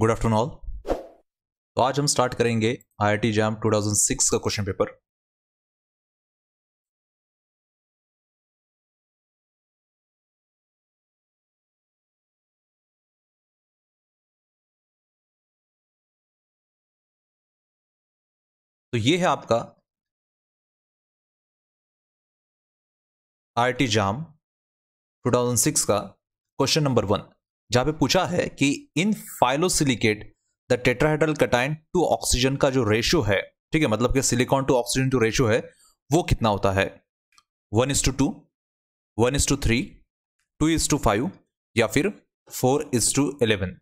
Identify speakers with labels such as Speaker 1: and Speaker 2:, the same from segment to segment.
Speaker 1: Good afternoon all तो आज हम स्टार्ट करेंगे आईआईटी जैम 2006 का क्वेश्चन पेपर
Speaker 2: तो ये है आपका
Speaker 1: आईआईटी जैम 2006 का क्वेश्चन नंबर वन जहां पे पूछा है कि इन phyllosilicate the tetrahedral कटाइन to oxygen का जो रेशियो है ठीक है मतलब कि सिलिकॉन टू ऑक्सीजन जो रेशियो है वो कितना होता है one is to to one is to three to is to five या फिर फोर इज टू इलेवन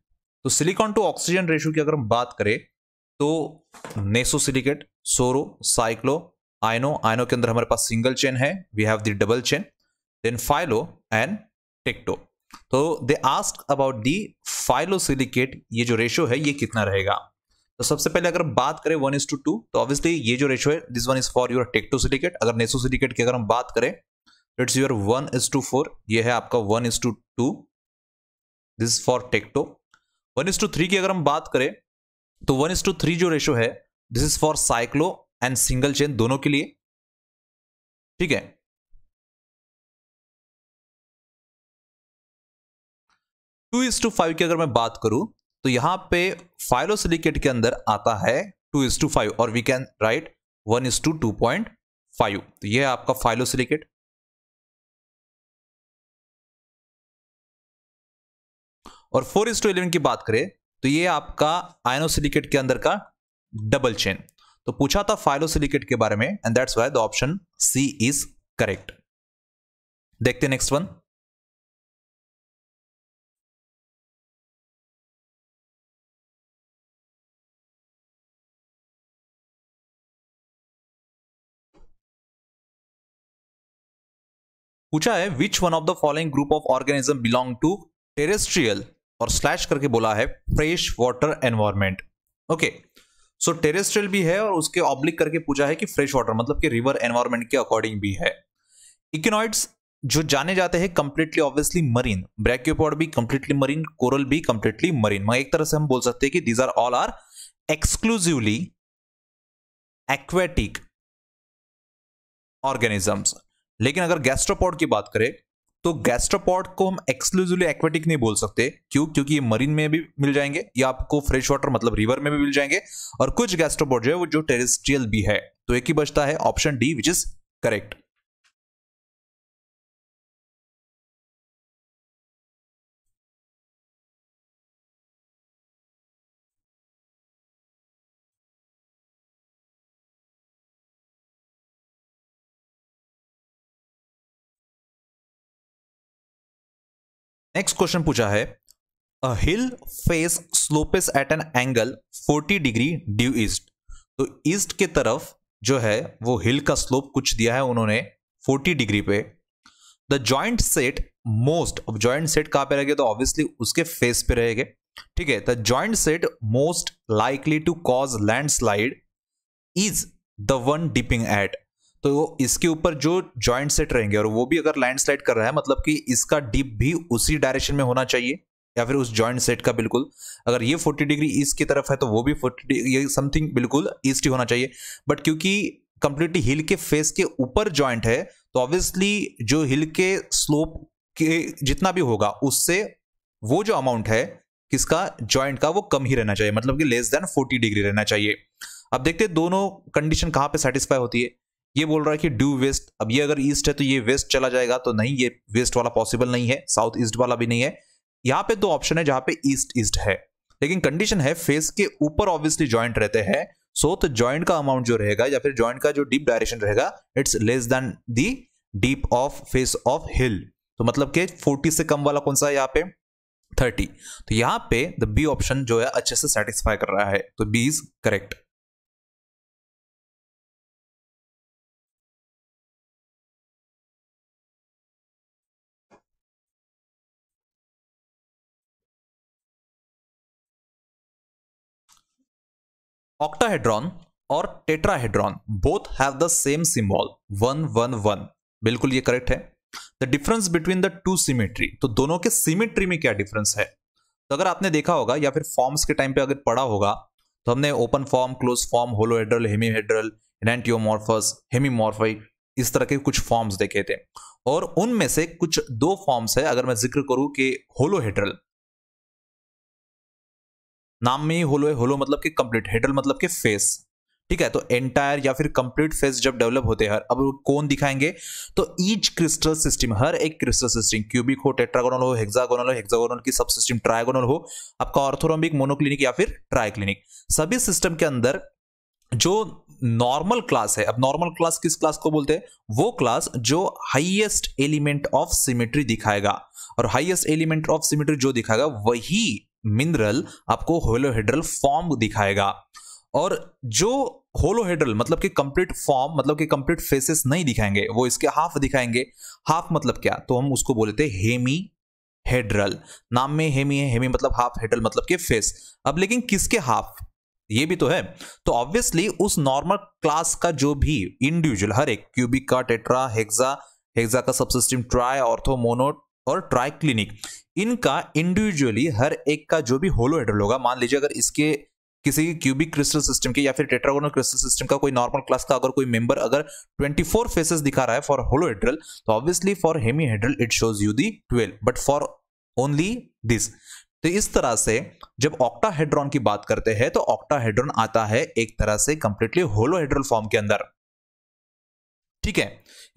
Speaker 1: तो सिलिकॉन टू ऑक्सीजन रेशियो की अगर हम बात करें तो नेसोसिलिकेट सोरो साइक्लो आइनो आइनो के अंदर हमारे पास सिंगल चेन है we have the double chain then phyllo and tecto तो they ask about the phyllosilicate ये जो रेशो है ये कितना रहेगा तो सबसे पहले अगर बात करें वन इज टू टू तो ऑब्वियसली ये जो रेशो है this one is for your tectosilicate अगर नेसोसिलिकेट की अगर हम बात करें तो it's your one is to four ये है आपका one is to two this for tecto one is to three की अगर हम बात करें तो वन इज टू थ्री जो रेशो है this is for cyclo and single chain दोनों के लिए ठीक है टू इज टू फाइव की अगर मैं बात करूं तो यहां पे फाइलोसिलिकेट के अंदर आता है टू इज टू फाइव और we can write one is to two point five तो यह है आपका फाइलोसिलिकेट और फोर इज टू इलेवन की बात करें तो यह आपका आयनोसिलिकेट के अंदर का डबल चेन तो पूछा था फाइलोसिलिकेट के बारे में and that's why the option C is correct देखते नेक्स्ट वन पूछा है which one of the following group of organism belong to terrestrial और स्लैश करके बोला है fresh water environment okay so terrestrial भी है और उसके ऑब्लिक करके पूछा है कि फ्रेश वाटर मतलब कि रिवर एनवायरमेंट के अकॉर्डिंग भी है इकोनॉइड्स जो जाने जाते हैं कंप्लीटली ऑब्वियसली मरीन ब्रैक्यूपॉड भी कंप्लीटली मरीन कोरल भी कंप्लीटली मरीन मगर एक तरह से हम बोल सकते हैं कि these are all are exclusively aquatic organisms लेकिन अगर गैस्ट्रोपॉड की बात करें तो गैस्ट्रोपॉड को हम एक्सक्लूसिवली एक्वेटिक नहीं बोल सकते क्यों क्योंकि ये मरीन में भी मिल जाएंगे या आपको फ्रेश वाटर मतलब रिवर में भी मिल जाएंगे और कुछ गैस्ट्रोपॉड जो है वो जो टेरेस्ट्रियल भी है तो एक ही बचता है option D which is correct
Speaker 2: next question पूछा है
Speaker 1: a hill face slopes at an angle 40 degree due east तो ईस्ट के तरफ जो है वो हिल का स्लोप कुछ दिया है उन्होंने 40 डिग्री पे द जॉइंट सेट मोस्ट अब जॉइंट सेट कहां पे रहेंगे तो ऑब्वियसली उसके फेस पे रहेंगे ठीक है the joint set most likely to cause land is the one dipping at तो इसके ऊपर जो ज्वाइंट सेट रहेंगे और वो भी अगर लैंडस्लाइड कर रहा है मतलब कि इसका डिप भी उसी डायरेक्शन में होना चाहिए या फिर उस जॉइंट सेट का बिल्कुल अगर ये 40 डिग्री ईस्ट की तरफ है तो वो भी 40 डिग्री ये समथिंग बिल्कुल ईस्ट ही होना चाहिए बट क्योंकि कंप्लीटली हिल के फेस के ऊपर ज्वाइंट है तो ऑब्वियसली जो हिल के स्लोप के जितना भी होगा उससे वो जो अमाउंट है किसका ज्वाइंट का वो कम ही रहना चाहिए मतलब कि लेस देन 40 डिग्री रहना चाहिए अब देखते हैं दोनों कंडीशन कहाँ पे सेटिस्फाई होती है ये बोल रहा है कि ड्यू वेस्ट अब ये अगर ईस्ट है तो ये वेस्ट चला जाएगा तो नहीं ये वेस्ट वाला पॉसिबल नहीं है साउथ ईस्ट वाला भी नहीं है यहाँ पे दो ऑप्शन है जहां पे ईस्ट ईस्ट है लेकिन कंडीशन है फेस के ऊपर ऑब्वियसली ज्वाइंट रहते हैं सो तो ज्वाइंट का अमाउंट जो रहेगा या फिर ज्वाइंट का जो डीप डायरेक्शन रहेगा it's less than the dip of face of hill तो मतलब के 40 से कम वाला कौन सा है यहाँ पे 30 तो यहाँ पे द बी ऑप्शन जो है अच्छे से सेटिस्फाई कर रहा है तो बी इज करेक्ट
Speaker 2: ऑक्टाहेड्रॉन
Speaker 1: और tetrahedron both have the same symbol one one one बिल्कुल ये करेक्ट है the difference between the two symmetry तो दोनों के सिमेट्री में क्या डिफरेंस है तो अगर आपने देखा होगा या फिर फॉर्म्स के टाइम पे अगर पढ़ा होगा तो हमने open form close form holohedral hemihedral enantiomorphous hemimorphy इस तरह के कुछ फॉर्म्स देखे थे और उनमें से कुछ दो फॉर्म्स है अगर मैं जिक्र करूं कि होलोहेड्रल नाम में ही होलो है होलो मतलब कि कंप्लीट हेडल मतलब कि फेस ठीक है तो एंटायर या फिर कंप्लीट फेस जब डेवलप होते हैं अब कौन दिखाएंगे तो ईच क्रिस्टल सिस्टम हर एक क्रिस्टल सिस्टम क्यूबिक हो टेट्रागोनल हो हेक्सागोनल हो हेक्सागोनल की सब सिस्टम ट्रायगोनल हो आपका ऑर्थोरम्बिक मोनोक्लिनिक या फिर ट्राइक्लिनिक सभी सिस्टम के अंदर जो नॉर्मल क्लास है अब नॉर्मल क्लास किस क्लास को बोलते हैं वो क्लास जो हाइएस्ट एलिमेंट ऑफ सिमेट्री दिखाएगा और हाइएस्ट एलिमेंट ऑफ सिमेट्री जो दिखाएगा वही मिनरल आपको होलोहेड्रल फॉर्म दिखाएगा और जो होलोहेड्रल मतलब कि कंप्लीट फॉर्म मतलब कि कंप्लीट फेसेस नहीं दिखाएंगे वो इसके हाफ दिखाएंगे हाफ मतलब क्या तो हम उसको बोले थे हेमी हेड्रल नाम में हेमी है हेमी मतलब हाफ हेड्रल मतलब के फेस अब लेकिन किसके हाफ ये भी तो है तो ऑब्वियसली उस नॉर्मल क्लास का जो भी इंडिविजुअल हर एक क्यूबिक का टेट्रा हेक्सा हेक्सा का सबसिस्टम ट्राई ऑर्थो मोनो और ट्राई क्लिनिक इनका इंडिविजुअली हर एक का जो भी होलोहेड्रल होगा मान लीजिए अगर इसके किसी क्यूबिक क्रिस्टल सिस्टम के या फिर टेट्रागोनल क्रिस्टल सिस्टम का कोई नॉर्मल क्लास का अगर कोई मेंबर अगर 24 फेसेस दिखा रहा है फॉर होलोहेड्रल तो obviously for hemihedral it shows you the 12 but for only this तो इस तरह से जब ऑक्टाहेड्रॉन की बात करते हैं तो ऑक्टाहेड्रॉन आता है एक तरह से कंप्लीटली होलोहेड्रल फॉर्म के अंदर ठीक है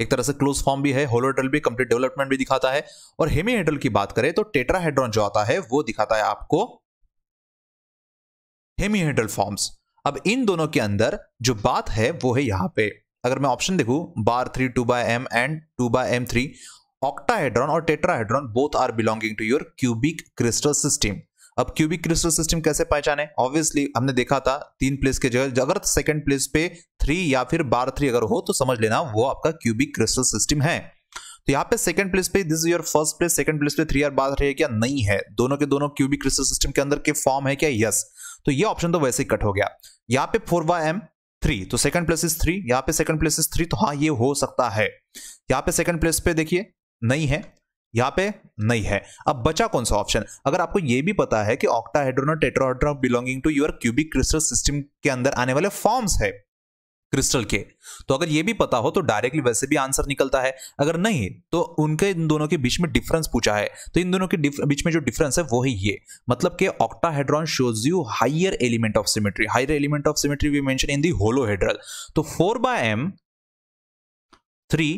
Speaker 1: एक तरह से क्लोज फॉर्म भी है होलोड्रल भी कंप्लीट डेवलपमेंट भी दिखाता है और हेमीहेड्रल की बात करें तो टेट्राहेड्रॉन जो आता है वो दिखाता है आपको हेमीहेड्रल फॉर्म्स अब इन दोनों के अंदर जो बात है वो है यहां पे अगर मैं ऑप्शन देखू bar three two by M and two by M three octahedron और tetrahedron both are belonging to your cubic crystal system अब क्यूबिक क्रिस्टल सिस्टम कैसे पहचाने ऑब्वियसली हमने देखा था तीन प्लेस के जगह अगर सेकंड प्लेस पे थ्री या फिर बार थ्री अगर हो तो समझ लेना वो आपका क्यूबिक क्रिस्टल सिस्टम है तो यहाँ पे सेकंड प्लेस पे this your first place second place पे थ्री आर बार थ्री है क्या नहीं है दोनों के दोनों क्यूबिक क्रिस्टल सिस्टम के अंदर के फॉर्म है क्या यस तो ये ऑप्शन तो वैसे ही कट हो गया यहाँ पे फोर वा एम थ्री तो सेकंड प्लेस इज थ्री यहाँ पे सेकंड प्लेस इज थ्री तो हाँ ये हो सकता है यहाँ पे सेकंड प्लेस पे देखिए नहीं है यहाँ पे नहीं है अब बचा कौन सा ऑप्शन अगर आपको ये भी पता है कि ऑक्टाहेड्रॉन और tetrahedron belonging to your cubic crystal system के अंदर आने वाले फॉर्म्स है क्रिस्टल के तो अगर ये भी पता हो तो डायरेक्टली वैसे भी आंसर निकलता है अगर नहीं तो उनके इन दोनों के बीच में डिफरेंस पूछा है तो इन दोनों के बीच में जो डिफरेंस है वो ही ये मतलब कि octahedron shows you higher element of symmetry higher element of symmetry we mention in the holohedral तो four by M three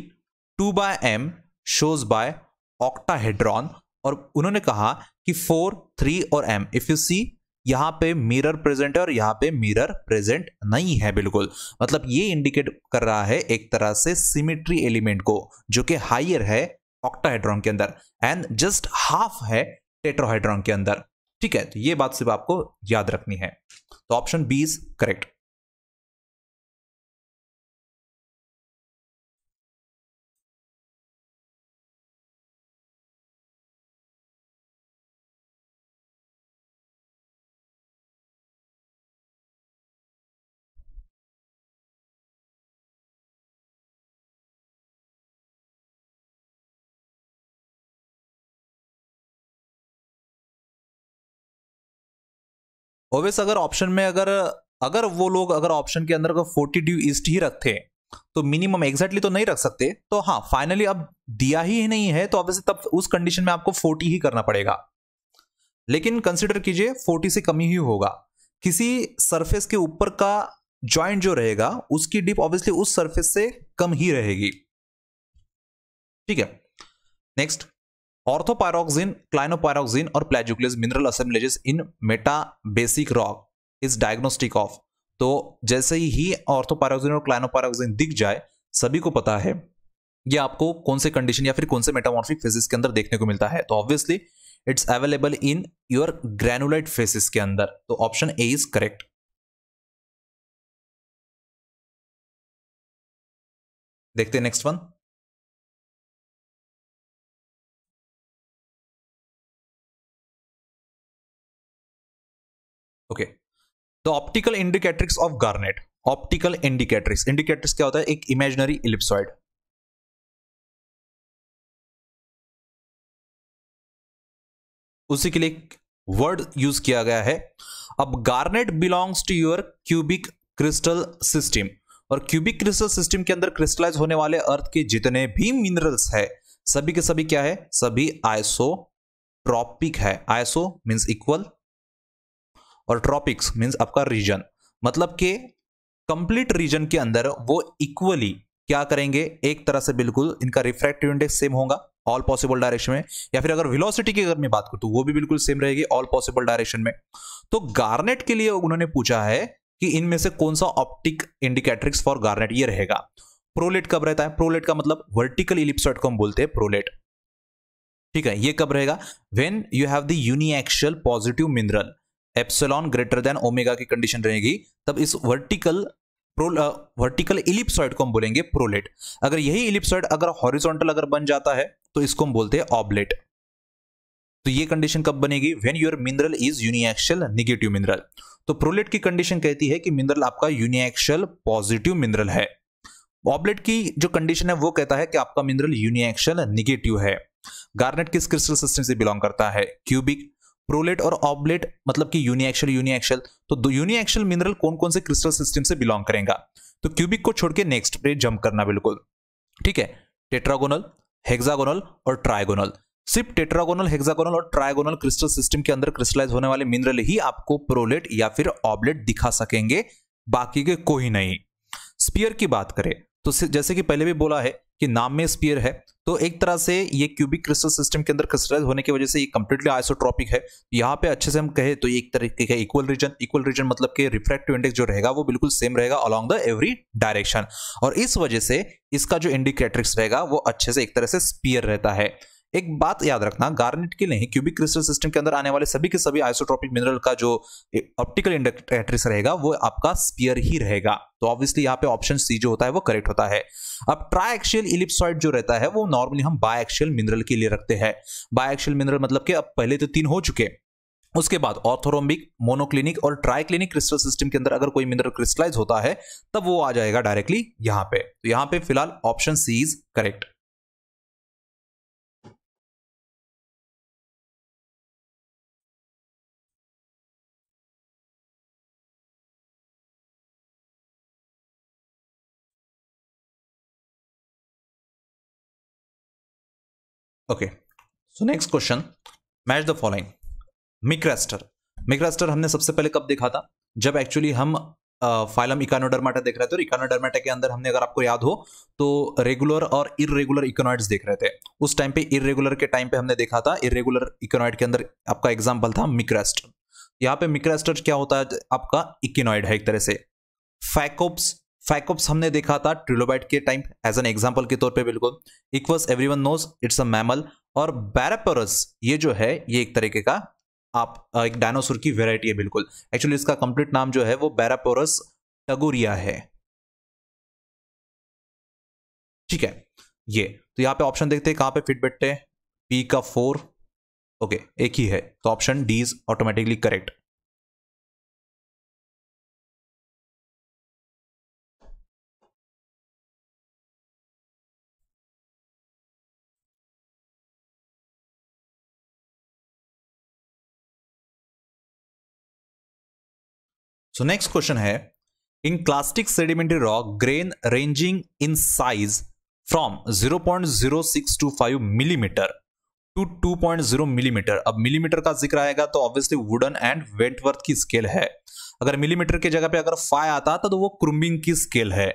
Speaker 1: two by M shows by octahedron और उन्होंने कहा कि फोर थ्री और एम इफ यू सी यहाँ पे mirror present है और यहाँ पे मिरर प्रेजेंट नहीं है बिल्कुल मतलब ये इंडिकेट कर रहा है एक तरह से सिमेट्री एलिमेंट को जो कि हाइयर है ऑक्टाहेड्रॉन के अंदर एंड जस्ट हाफ है टेट्रोहाइड्रॉन के अंदर ठीक है तो ये बात सिर्फ आपको याद रखनी है तो ऑप्शन बी इज करेक्ट ओवेस अगर ऑप्शन में अगर अगर वो लोग अगर ऑप्शन के अंदर अगर फोर्टी ड्यू ईस्ट ही रखते तो मिनिमम एग्जैक्टली तो नहीं रख सकते तो हाँ फाइनली अब दिया ही नहीं है तो ऑब्वियसली तब उस कंडीशन में आपको फोर्टी ही करना पड़ेगा लेकिन कंसिडर कीजिए फोर्टी से कमी ही होगा किसी सरफेस के ऊपर का ज्वाइंट जो रहेगा उसकी डिप ऑब्वियसली उस सरफेस से कम ही रहेगी ठीक है नेक्स्ट ऑर्थोपायरोक्सिन क्लाइनोपायरोक्सिन और plagioclase mineral assemblages in meta basic rock is diagnostic of तो जैसे ही ऑर्थोपायरोक्सिन और क्लाइनोपायरोक्सिन दिख जाए सभी को पता है ये आपको कौन से कंडीशन या फिर कौन से मेटामॉर्फिक फेसिस के अंदर देखने को मिलता है तो obviously it's available in your granulite facies के अंदर तो ऑप्शन ए इज करेक्ट
Speaker 2: देखते हैं next one okay the optical indicatrix of garnet optical indicatrix indicatrix क्या होता है एक इमेजिनरी इलिप्सॉइड उसी के लिए
Speaker 1: वर्ड यूज किया गया है अब garnet belongs to your cubic crystal system और क्यूबिक क्रिस्टल सिस्टम के अंदर क्रिस्टलाइज होने वाले अर्थ के जितने भी मिनरल्स है सभी के सभी क्या है सभी आइसोट्रॉपिक है आइसो मीन्स इक्वल और ट्रॉपिक्स मीन्स आपका रीजन मतलब कि कंप्लीट रीजन के अंदर वो इक्वली क्या करेंगे एक तरह से बिल्कुल इनका रिफ्रैक्टिव इंडेक्स सेम होगा ऑल पॉसिबल डायरेक्शन में या फिर अगर वेलोसिटी की अगर मैं बात करूं तो वो भी बिल्कुल सेम रहेगी ऑल पॉसिबल डायरेक्शन में तो गार्नेट के लिए उन्होंने पूछा है कि इनमें से कौन सा ऑप्टिक इंडिकेट्रिक्स फॉर गार्नेट ये रहेगा प्रोलेट कब रहता है प्रोलेट का मतलब वर्टिकल इलिप्सॉइड को हम बोलते हैं प्रोलेट ठीक है ये कब रहेगा when you have the uniaxial positive mineral epsilon greater than omega की कंडीशन रहेगी तब इस वर्टिकल प्रो वर्टिकल इलिप्सॉइड को हम बोलेंगे प्रोलेट अगर यही इलिप्सॉइड अगर हॉरिजॉन्टल अगर बन जाता है तो इसको हम बोलते हैं ऑबलेट तो ये कंडीशन कब बनेगी when your mineral is uniaxial negative mineral तो प्रोलेट की कंडीशन कहती है कि मिनरल आपका यूनिएक्शल पॉजिटिव मिनरल है ऑबलेट की जो कंडीशन है वो कहता है कि आपका मिनरल यूनिएक्शल निगेटिव है गार्नेट किस क्रिस्टल सिस्टम से बिलोंग करता है क्यूबिक प्रोलेट और ऑबलेट मतलब कि यूनिएक्शल यूनिएक्शल तो यूनिएक्शल मिनरल कौन कौन से क्रिस्टल सिस्टम से बिलोंग करेगा तो क्यूबिक को छोड़ के नेक्स्ट पे जंप करना बिल्कुल ठीक है टेट्रागोनल हेक्सागोनल और ट्राइगोनल सिर्फ टेट्रागोनल हेक्सागोनल और ट्राइगोनल क्रिस्टल सिस्टम के अंदर क्रिस्टलाइज होने वाले मिनरल ही आपको प्रोलेट या फिर ऑबलेट दिखा सकेंगे बाकी के कोई नहीं स्पीयर की बात करें तो जैसे कि पहले भी बोला है कि नाम में स्पीयर है तो एक तरह से ये क्यूबिक क्रिस्टल सिस्टम के अंदर क्रिस्टलाइज होने की वजह से ये कम्प्लीटली आइसोट्रॉपिक है यहाँ पे अच्छे से हम कहें तो एक तरीके का इक्वल रीजन इक्वल रीजन मतलब के रिफ्रैक्टिव इंडेक्स जो रहेगा वो बिल्कुल सेम रहेगा अलॉन्ग द एवरी डायरेक्शन और इस वजह से इसका जो इंडिकेटरिक्स रहेगा वो अच्छे से एक तरह से स्पीयर रहता है एक बात याद रखना गार्नेट के नहीं क्यूबिक क्रिस्टल सिस्टम के अंदर आने वाले सभी के सभी आइसोट्रॉपिक मिनरल का जो ऑप्टिकल इंडेक्ट्रेस रहेगा वो आपका स्पियर ही रहेगा तो ऑब्वियसली यहाँ पे ऑप्शन सी जो होता है वो करेक्ट होता है अब ट्राई इलिप्सॉइड जो रहता है वो नॉर्मली हम बाय मिनरल के लिए रखते हैं बाय मिनरल मतलब कि अब पहले तो तीन हो चुके उसके बाद ऑर्थोरोम्बिक मोनोक्लिनिक और ट्राइक्लिनिक क्रिस्टल सिस्टम के अंदर अगर कोई मिनरल क्रिस्टलाइज होता है तब वो आ जाएगा डायरेक्टली यहाँ पे तो यहाँ पे फिलहाल option C is correct okay so next question match the following Micraster Micraster हमने सबसे पहले कब देखा था जब एक्चुअली हम फाइलम इकानोडर्माटा देख रहे थे और इकानोडर्माटा के अंदर हमने अगर आपको याद हो तो रेगुलर और इरेगुलर इकोनॉइड्स देख रहे थे उस टाइम पे इरेगुलर के टाइम पे हमने देखा था इरेगुलर इकोनॉइड के अंदर आपका एग्जाम्पल था मिक्रास्टर यहाँ पे मिक्रास्टर क्या होता है आपका इक्नॉइड है एक तरह से फैकोप्स फाइकोप्स हमने देखा था ट्रिलोबाइट के टाइम एज एन एग्जाम्पल के तौर पे बिल्कुल Equus everyone knows it's a mammal और बैरापोरस ये जो है ये एक तरीके का आप एक डायनासोर की वेराइटी है बिल्कुल एक्चुअली इसका कंप्लीट नाम जो है वो बैरापोरस टगोरिया है ठीक है ये तो यहाँ पे ऑप्शन देखते हैं कहाँ पे फिट बैठते हैं पी का फोर ओके एक ही है तो option
Speaker 2: D is automatically correct
Speaker 1: so next question है in clastic sedimentary rock grain ranging in size from 0.0625 millimetre to 2.0 millimetre अब मिलीमीटर का जिक्र आएगा तो ऑब्वियसली वुडन एंड वेंटवर्थ की स्केल है अगर मिलीमीटर की जगह पे अगर फाइ आता था तो वो क्रुम्बिंग की स्केल है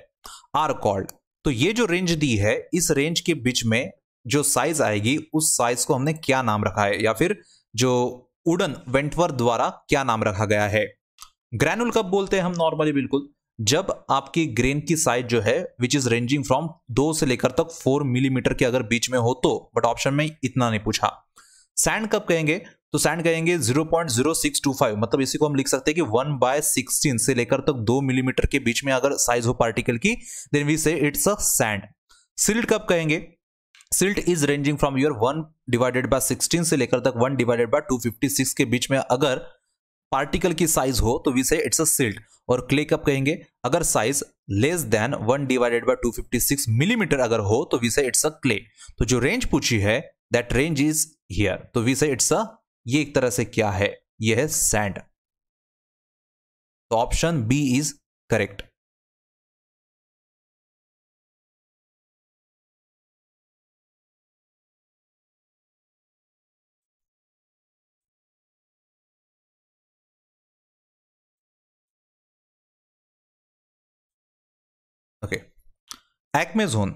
Speaker 1: आर कॉल्ड तो ये जो रेंज दी है इस रेंज के बीच में जो साइज आएगी उस साइज को हमने क्या नाम रखा है या फिर जो उडन वेंटवर्थ द्वारा क्या नाम रखा गया है ग्रैनुल कब बोलते हैं हम नॉर्मली बिल्कुल जब आपकी ग्रेन की साइज जो है विच इज रेंजिंग फ्रॉम दो से लेकर तक फोर मिलीमीटर के अगर बीच में हो तो बट ऑप्शन में इतना नहीं पूछा सैंड कब कहेंगे तो सैंड कहेंगे 0.0625 मतलब इसी को हम लिख सकते हैं कि 1 बाय सिक्सटीन से लेकर तक दो मिलीमीटर के बीच में अगर साइज हो पार्टिकल की then we say it's a sand silt कब कहेंगे silt is ranging from your one divided by sixteen से लेकर तक वन डिवाइडेड बाय टू के बीच में अगर पार्टिकल की साइज हो तो we say it's a silt और क्ले कब कहेंगे अगर size less than one divided by two fifty six millimetre अगर हो तो we say it's a clay तो जो रेंज पूछी है दैट रेंज इज हियर तो वी से इट्स अ ये एक तरह से क्या है यह है सैंड तो ऑप्शन बी इज करेक्ट
Speaker 2: एक्मेजोन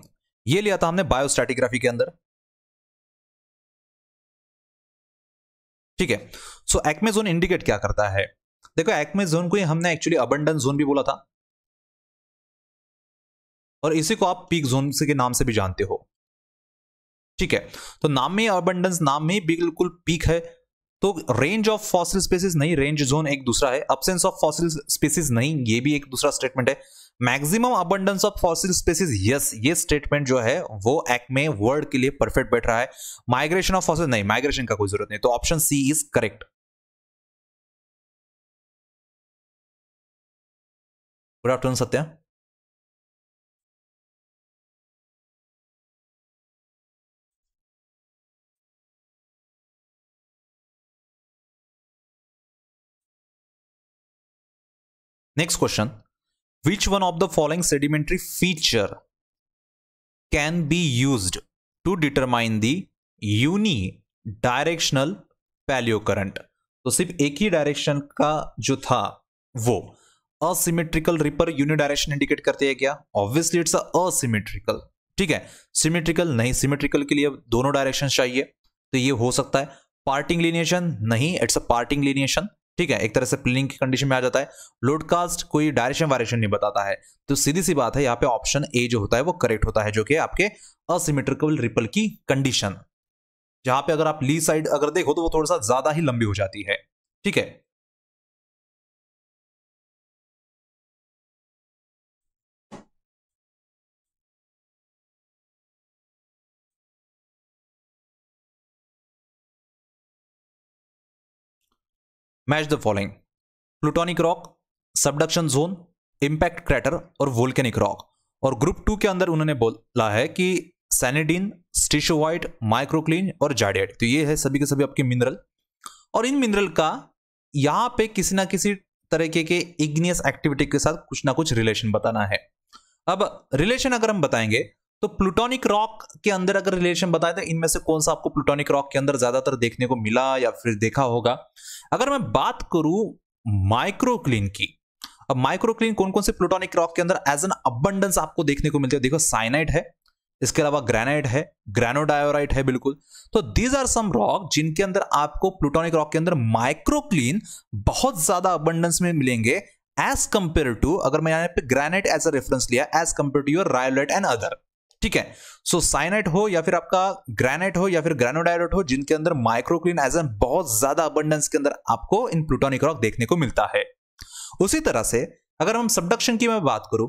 Speaker 2: ये लिया था हमने बायोस्टैटिग्राफी के अंदर ठीक है सो
Speaker 1: एक्मेजोन इंडिकेट क्या करता है देखो एक्मेजोन को हमने एक्चुअली अबंडन जोन भी बोला था और इसी को आप पीक जोन के नाम से भी जानते हो ठीक है तो नाम में अबंडेंस नाम में बिल्कुल पीक है तो रेंज ऑफ फॉसिल स्पेसिस नहीं रेंज जोन एक दूसरा है अब्सेंस ऑफ फॉसिल स्पेसिस नहीं ये भी एक दूसरा स्टेटमेंट है maximum abundance of fossil species yes ये स्टेटमेंट जो है वो एक्मे वर्ल्ड के लिए परफेक्ट बैठ रहा है माइग्रेशन ऑफ फॉसिल नहीं माइग्रेशन का कोई जरूरत नहीं तो option C is correct
Speaker 2: good afternoon Satya Next question. Which
Speaker 1: one of the following sedimentary feature can be used to determine the directional paleocurrent? तो सिर्फ एक ही डायरेक्शन का जो था वो असिमेट्रिकल रिपर यूनिडायरेक्शन इंडिकेट करते हैं क्या ऑब्वियसली इट्स असिमेट्रिकल ठीक है सिमेट्रिकल नहीं सिमेट्रिकल के लिए दोनों डायरेक्शन चाहिए तो ये हो सकता है पार्टिंग लिनिएशन नहीं इट्स अ पार्टिंग लिनिएशन ठीक है एक तरह से प्लिंग की कंडीशन में आ जाता है लोडकास्ट कोई डायरेक्शन वायरेशन नहीं बताता है तो सीधी सी बात है यहाँ पे ऑप्शन ए जो होता है वो करेक्ट होता है जो कि आपके असिमेट्रिकल रिपल की कंडीशन जहां पे अगर आप ली साइड अगर देखो तो वो थोड़ा सा ज्यादा ही लंबी हो जाती है ठीक है match the following plutonic rock subduction zone impact crater और वोल्केनिक रॉक और ग्रुप टू के अंदर उन्होंने बोला है कि सैनिडीन स्टिशोवाइट माइक्रोक्लीन और जाडेट तो ये है सभी के सभी आपके मिनरल और इन मिनरल का यहाँ पे किसी ना किसी तरीके के इग्नियस एक्टिविटी के साथ कुछ ना कुछ रिलेशन बताना है अब रिलेशन अगर हम बताएंगे तो प्लूटोनिक रॉक के अंदर अगर रिलेशन बताए तो इनमें से कौन सा आपको प्लूटोनिक रॉक के अंदर ज्यादातर देखने को मिला या फिर देखा होगा अगर मैं बात करूं माइक्रोक्लिन की अब माइक्रोक्लिन कौन कौन से प्लूटोनिक रॉक के अंदर एज एन अबंडेंस आपको देखने को मिलते हैं देखो साइनाइट है इसके अलावा ग्रेनाइट है ग्रेनोडायोराइट है बिल्कुल तो दीज आर सम रॉक जिनके अंदर आपको प्लूटोनिक रॉक के अंदर माइक्रोक्लीन बहुत ज्यादा अबंडेंस में मिलेंगे एज कंपेयर टू अगर मैं यहाँ पे ग्रेनाइट एज अ रेफरेंस लिया as compared to your rhyolite and other ठीक है सो so, साइनाइट हो या फिर आपका ग्रेनाइट हो या फिर ग्रेनोडाइट हो जिनके अंदर माइक्रोक्लिन एज एन बहुत ज्यादा अबंडेंस के अंदर आपको इन प्लूटोनिक रॉक देखने को मिलता है उसी तरह से अगर हम सबडक्शन की मैं बात करूं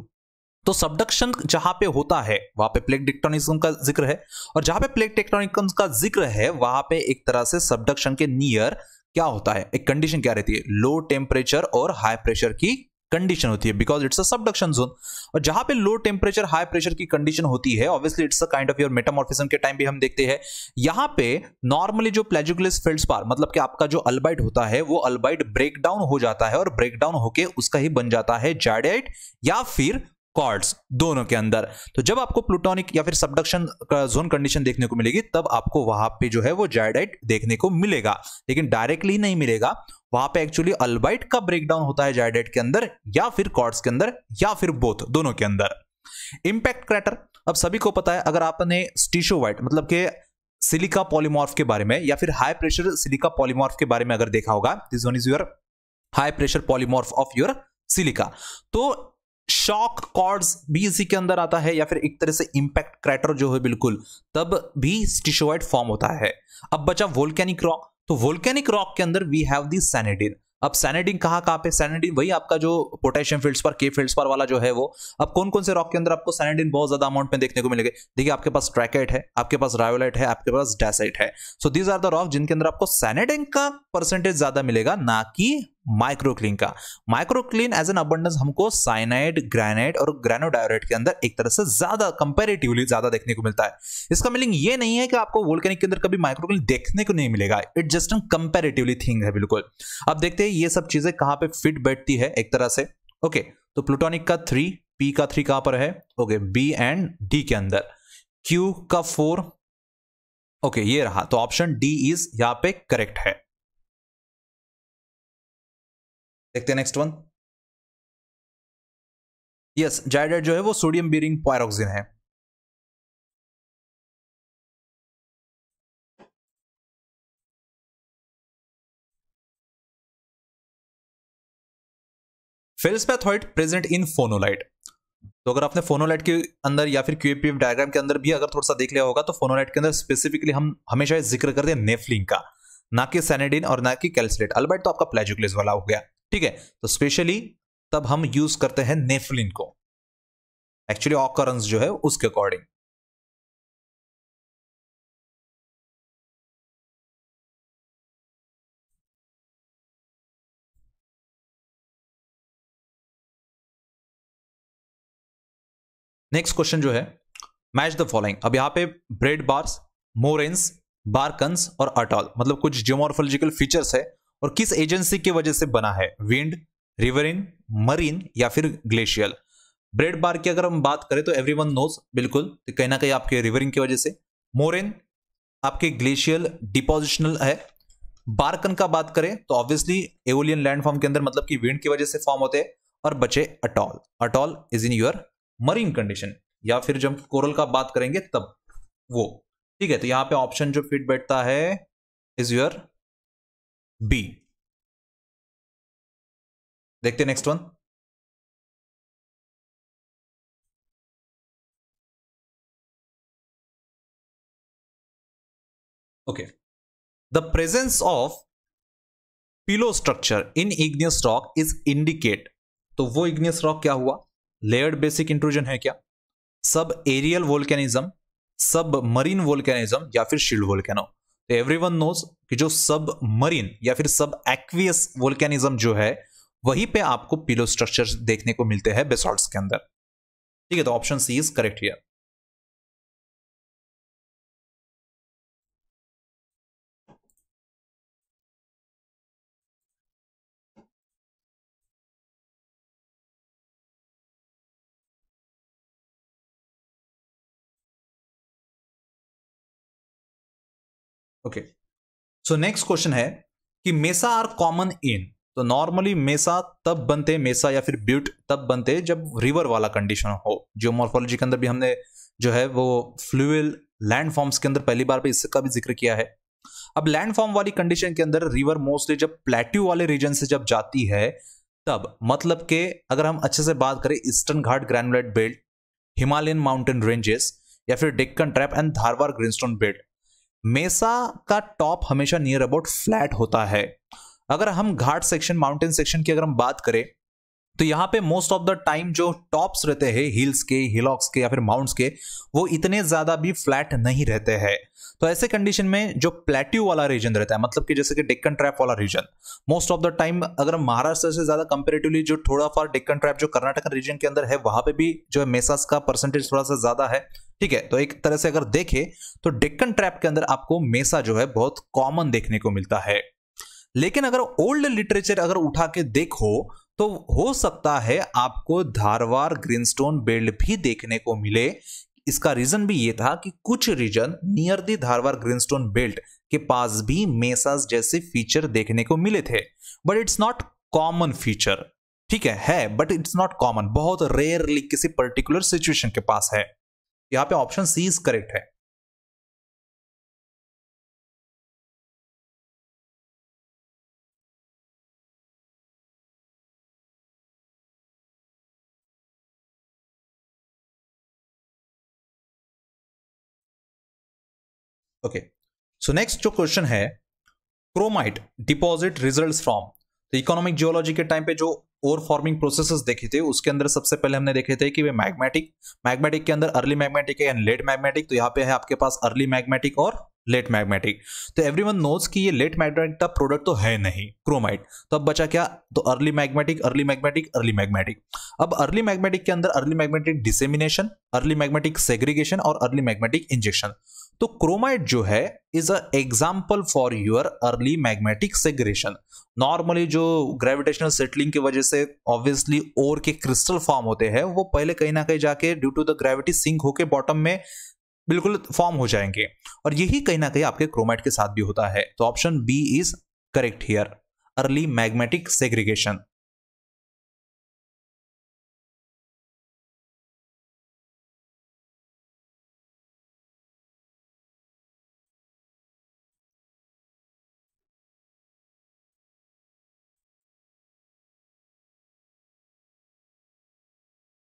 Speaker 1: तो सबडक्शन जहां पे होता है वहां पे प्लेट टेक्टोनिज्म का जिक्र है और जहां पे प्लेट टेक्टोनिज्म का जिक्र है वहां पे एक तरह से सबडक्शन के नियर क्या होता है एक कंडीशन क्या रहती है लो टेम्परेचर और हाई प्रेशर की कंडीशन होती है because it's a subduction zone और जहां पे लो टेम्परेचर हाई प्रेशर की कंडीशन होती है obviously it's a kind of your metamorphism के टाइम भी हम देखते हैं यहां पे नॉर्मली जो प्लेजुकुलस फील्ड्स पार मतलब कि आपका जो अल्बाइट होता है वो अल्बाइट ब्रेक डाउन हो जाता है और ब्रेक डाउन होके उसका ही बन जाता है जाडेट या फिर कॉर्ड्स दोनों के अंदर तो जब आपको प्लूटोनिक या फिर सबडक्शन जोन कंडीशन देखने को मिलेगी तब आपको वहां पे जो है वो जायडाइट देखने को मिलेगा लेकिन डायरेक्टली नहीं मिलेगा वहां पे एक्चुअली अल्बाइट का ब्रेकडाउन होता है जायडेट के अंदर या फिर कॉर्ड्स के अंदर या फिर बोथ दोनों के अंदर इंपैक्ट क्रैटर अब सभी को पता है अगर आपने स्टीशो वाइट मतलब के सिलिका पॉलीमॉर्फ के बारे में या फिर हाई प्रेशर सिलिका पॉलीमॉर्फ के बारे में अगर देखा होगा this one is your high pressure polymorph of your silica तो शॉक कॉर्ड्स भी इसी के अंदर आता है या फिर एक तरह से इंपैक्ट क्रैटर जो है बिल्कुल तब भी स्टिशोवाइड फॉर्म होता है अब बचा वोल्केनिक रॉक तो वोल्केनिक रॉक के अंदर वी हैव दी सैनेडिन अब सैनेडिन कहाँ कहाँ पे सैनेडिन वही आपका जो पोटेशियम फील्ड्स पर के फील्ड्स पर वाला जो है वो अब कौन कौन से रॉक के अंदर आपको सैनेडिन बहुत ज्यादा अमाउंट में देखने को मिलेंगे देखिए आपके पास ट्रैकेट है आपके पास रायोलाइट है आपके पास डेसाइट है so these are the rock जिनके अंदर आपको सैनेडिन का परसेंटेज ज्यादा मिलेगा ना कि माइक्रोक्लीन का माइक्रोक्लीन एज एन अबंडेंस हमको साइनाइड ग्रेनाइड और ग्रेनोडायोरेट के अंदर एक तरह से ज्यादा कंपेरेटिवली ज्यादा देखने को मिलता है इसका मीनिंग ये नहीं है कि आपको वोल्केनिक के अंदर कभी माइक्रोक्लीन देखने को नहीं मिलेगा it just an comparatively thing है बिल्कुल अब देखते हैं ये सब चीजें कहाँ पे फिट बैठती है एक तरह से ओके तो प्लूटोनिक का थ्री पी का थ्री कहां पर है ओके बी एंड डी के अंदर क्यू का फोर ओके ये रहा तो ऑप्शन डी इज यहां पे करेक्ट है
Speaker 2: देखते हैं नेक्स्ट वन यस जायडाइड जो है वो सोडियम बीरिंग पायरोक्सिन है
Speaker 1: फेल्सपैथॉइड प्रेजेंट इन फोनोलाइट तो अगर आपने फोनोलाइट के अंदर या फिर क्यूएपीएफ डायग्राम के अंदर भी अगर थोड़ा सा देख लिया होगा तो फोनोलाइट के अंदर स्पेसिफिकली हम हमेशा जिक्र करते हैं नेफलिंग का ना कि सैनेडिन और ना कि कैल्सिलेट अलबाइट तो आपका प्लेजुक्लिस वाला हो गया ठीक है तो स्पेशली तब हम यूज करते हैं नेफलिन को एक्चुअली ऑकरेंस जो है उसके अकॉर्डिंग नेक्स्ट क्वेश्चन जो है मैच द फॉलोइंग अब यहां पे ब्रेड बार्स मोरेंस बार्कन्स और अटॉल मतलब कुछ जियोमोर्फोलॉजिकल फीचर्स है और किस एजेंसी की वजह से बना है विंड रिवरिन मरीन या फिर ग्लेशियल ब्रेड बार की अगर हम बात करें तो एवरी वन नोज बिल्कुल तो कहीं ना कहीं आपके रिवरिन की वजह से मोरेन आपके ग्लेशियल डिपोजिशनल है बारकन का बात करें तो ऑब्वियसली लैंड लैंडफॉर्म के अंदर मतलब कि विंड की वजह से फॉर्म होते हैं और बचे atoll atoll is in your marine condition या फिर जब कोरल का बात करेंगे तब वो ठीक है तो यहाँ पे ऑप्शन जो फिट बैठता है इज योर बी
Speaker 2: देखते next one okay the presence of
Speaker 1: pillow structure in igneous rock is indicate तो वो इग्नियस रॉक क्या हुआ लेयर्ड बेसिक इंट्रूजन है क्या subaerial volcanism submarine volcanism या फिर शील्ड वोल्केनो तो एवरीवन नोज कि जो सब मरीन या फिर सब एक्वियस वोल्केनिज्म जो है वहीं पे आपको पिलो स्ट्रक्चर देखने को मिलते हैं बेसॉल्ट के अंदर ठीक है तो option C is correct here okay so next question है कि मेसा आर कॉमन इन तो नॉर्मली मेसा तब बनते मेसा या फिर ब्यूट तब बनते जब रिवर वाला कंडीशन हो जियोमॉर्फोलॉजी के अंदर भी हमने जो है वो फ्लूल लैंड फॉर्म्स के अंदर पहली बार भी इसका भी जिक्र किया है अब लैंड फॉर्म वाली कंडीशन के अंदर रिवर मोस्टली जब प्लेट्यू वाले रीजन से जब जाती है तब मतलब के अगर हम अच्छे से बात करें eastern Ghat granulite belt Himalayan mountain ranges या फिर Deccan trap and Dharwar greenstone belt mesa का टॉप हमेशा नियर अबाउट फ्लैट होता है अगर हम घाट सेक्शन माउंटेन सेक्शन की अगर हम बात करें तो यहाँ पे मोस्ट ऑफ द टाइम जो टॉप्स रहते हैं हिल्स के हिलॉक्स के या फिर माउंट्स के वो इतने ज़्यादा भी फ्लैट नहीं रहते हैं तो ऐसे कंडीशन में जो प्लेट्यू वाला रीजन रहता है मतलब कि जैसे कि डेक्कन ट्रैप वाला region most of the time अगर महाराष्ट्र से ज़्यादा कंपेरेटिवली जो थोड़ा फार डेक्कन ट्रैप जो कर्नाटक रीजन के अंदर है वहां पे भी जो है मेसास का परसेंटेज थोड़ा सा ज़्यादा है ठीक है तो एक तरह से अगर देखे तो डेक्कन ट्रैप के अंदर आपको मेसा जो है बहुत कॉमन देखने को मिलता है लेकिन अगर ओल्ड लिटरेचर अगर उठा के देखो तो हो सकता है आपको धारवार ग्रीनस्टोन बेल्ट भी देखने को मिले इसका रीजन भी ये था कि कुछ region near the Dharwar greenstone belt के पास भी मेसास जैसे फीचर देखने को मिले थे but it's not common feature ठीक है है बट इट्स नॉट कॉमन बहुत रेयरली किसी पर्टिकुलर सिचुएशन के पास है यहाँ पे ऑप्शन सी इज करेक्ट है ओके सो नेक्स्ट जो क्वेश्चन है क्रोमाइट डिपॉजिट रिजल्ट्स फ्रॉम तो इकोनॉमिक जियोलॉजी के टाइम पे जो और फॉर्मिंग प्रोसेसेस देखे थे उसके अंदर सबसे पहले हमने देखे थे कि वे मैग्मेटिक मैग्मेटिक के अंदर अर्ली मैग्मेटिक है एंड लेट मैग्मेटिक तो यहाँ पे है आपके पास अर्ली मैग्मेटिक और लेट मैग्मेटिक तो एवरी वन नोज की ये लेट मैग्नेटिक का प्रोडक्ट तो है नहीं क्रोमाइट तो अब बचा क्या तो early magmatic early magmatic early magmatic अब अर्ली मैग्मेटिक के अंदर early magmatic dissemination early magmatic segregation और अर्ली मैग्मेटिक इंजेक्शन तो क्रोमाइट जो है is a example for your early magnetic segregation normally जो ग्रेविटेशनल सेटलिंग की वजह से ऑब्वियसली ओर के क्रिस्टल फॉर्म होते हैं वो पहले कहीं ना कहीं जाके due to the gravity sink होके बॉटम में बिल्कुल फॉर्म हो जाएंगे और यही कहीं ना कहीं आपके क्रोमाइट के साथ भी होता है तो option B is correct here early magnetic segregation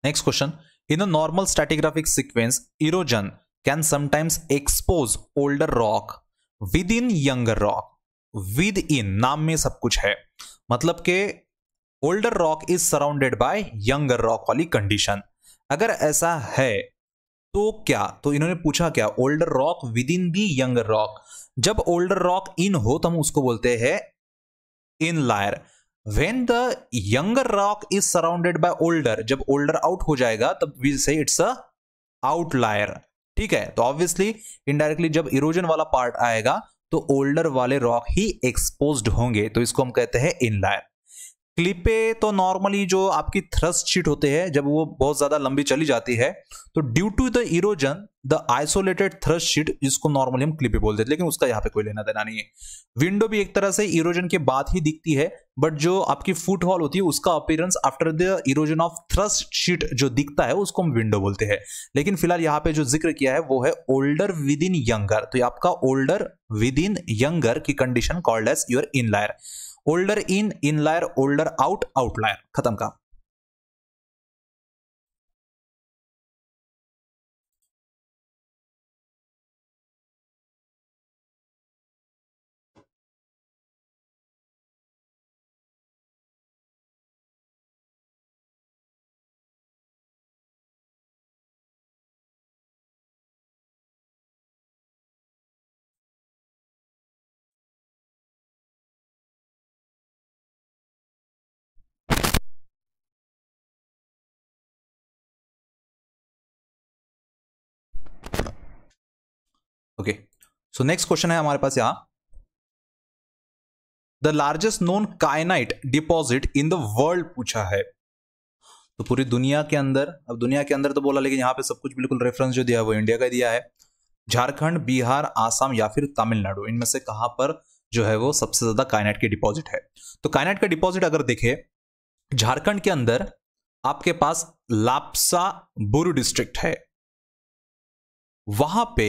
Speaker 1: Next question. In a normal stratigraphic sequence, erosion can sometimes expose older rock within younger rock. Within नाम में सब कुछ है मतलब के older rock is surrounded by younger rock वाली कंडीशन अगर ऐसा है तो क्या तो इन्होंने पूछा क्या older rock within the younger rock जब ओल्डर रॉक इन हो तो हम उसको बोलते हैं inlier when the younger rock is surrounded by older जब ओल्डर आउट हो जाएगा तब we say it's a outlier ठीक है तो ऑब्वियसली इनडायरेक्टली जब इरोजन वाला पार्ट आएगा तो ओल्डर वाले रॉक ही एक्सपोज होंगे तो इसको हम कहते हैं इनलायर क्लिपे तो नॉर्मली जो आपकी थ्रस्ट शीट होते हैं जब वो बहुत ज्यादा लंबी चली जाती है तो due to the erosion the isolated thrust sheet जिसको नॉर्मली हम क्लिपे बोलते हैं लेकिन उसका यहाँ पे कोई लेना देना नहीं है विंडो भी एक तरह से इरोजन के बाद ही दिखती है बट जो आपकी फुट हॉल होती है उसका appearance after the erosion of thrust sheet जो दिखता है उसको हम विंडो बोलते हैं लेकिन फिलहाल यहाँ पे जो जिक्र किया है वो है ओल्डर विद इन यंगर तो आपका ओल्डर विद इन यंगर की condition called as your inlier older in inlier older out outlier खत्म काम ओके सो नेक्स्ट क्वेश्चन है हमारे पास यहां the largest known kyanite deposit in the world पूछा है तो पूरी दुनिया के अंदर अब दुनिया के अंदर तो बोला लेकिन यहां पे सब कुछ बिल्कुल रेफरेंस जो दिया है वो इंडिया का दिया है झारखंड बिहार आसाम या फिर तमिलनाडु इनमें से कहां पर जो है वो सबसे ज्यादा काइनाइट की डिपॉजिट है तो काइनाइट का डिपॉजिट अगर देखे झारखंड के अंदर आपके पास लापसा बुरु डिस्ट्रिक्ट है वहां पे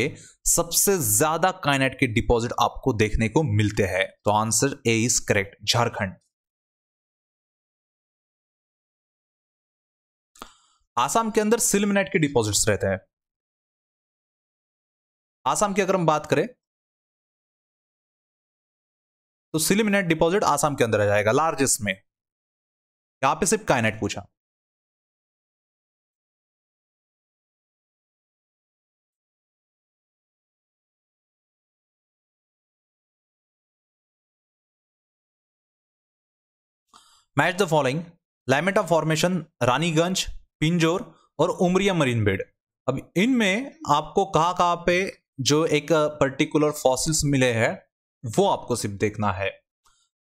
Speaker 1: सबसे ज्यादा काइनेट के डिपॉजिट आपको देखने को मिलते हैं तो answer A is correct Jharkhand
Speaker 2: Assam के अंदर सिलमिनेट के डिपॉजिट्स रहते हैं आसाम की अगर हम बात करें तो सिलिमिनेट डिपॉजिट आसाम के अंदर आ जाएगा लार्जेस्ट में यहां पे सिर्फ काइनेट पूछा
Speaker 1: मैच द फॉलोइंग लाइमेट ऑफ फॉर्मेशन रानीगंज पिंजोर और उमरिया मरीन बेड अब इनमें आपको कहाँ कहाँ पे जो एक पर्टिकुलर फॉसिल्स मिले हैं वो आपको सिर्फ देखना है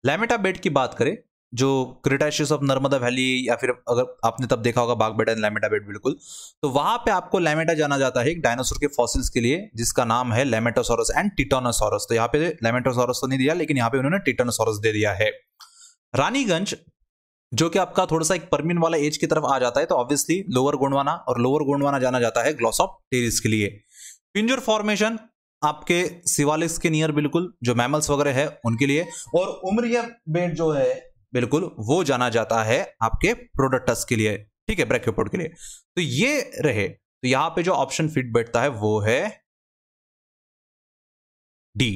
Speaker 1: लैमेटा बेड की बात करें जो क्रिटाशियस ऑफ नर्मदा वैली या फिर अगर आपने तब देखा होगा Bagh bed and Lameta bed बिल्कुल तो वहां पे आपको लैमेटा जाना जाता है एक डायनासोर के फॉसिल्स के लिए जिसका नाम है लेमेटोसोरस एंड टिटोनोसोरस तो यहाँ पे लेमेटोसोरस तो नहीं दिया लेकिन यहाँ पे उन्होंने टिटोनोसोरस दे दिया है रानीगंज जो कि आपका थोड़ा सा एक परमिन वाला एज की तरफ आ जाता है तो ऑब्वियसली लोअर गोंडवाना और लोअर गोंडवाना जाना जाता है ग्लॉस ऑफ टेरिस के लिए पिंजर फॉर्मेशन आपके सिवालिस के नियर बिल्कुल जो मैमल्स वगैरह है उनके लिए और उम्र बेट जो है बिल्कुल वो जाना जाता है आपके प्रोडक्टस के लिए ठीक है ब्रैक्योपोड के लिए तो ये रहे तो यहां पे जो ऑप्शन फिट बैठता है वो है
Speaker 2: डी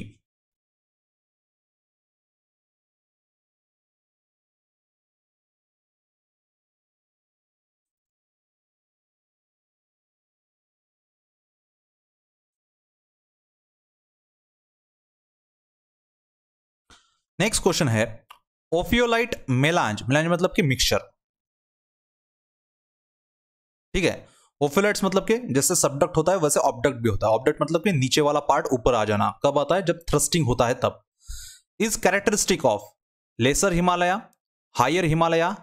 Speaker 2: नेक्स्ट क्वेश्चन है
Speaker 1: ओफियोलाइट मेलांज मेलांज मतलब कि मिक्सचर ठीक है ओफियोलाइट्स मतलब के जैसे सबडक्ट होता है वैसे ऑब्डक्ट भी होता है ऑब्डक्ट मतलब कि नीचे वाला पार्ट ऊपर आ जाना कब आता है जब थ्रस्टिंग होता है तब is characteristic of lesser Himalaya higher Himalaya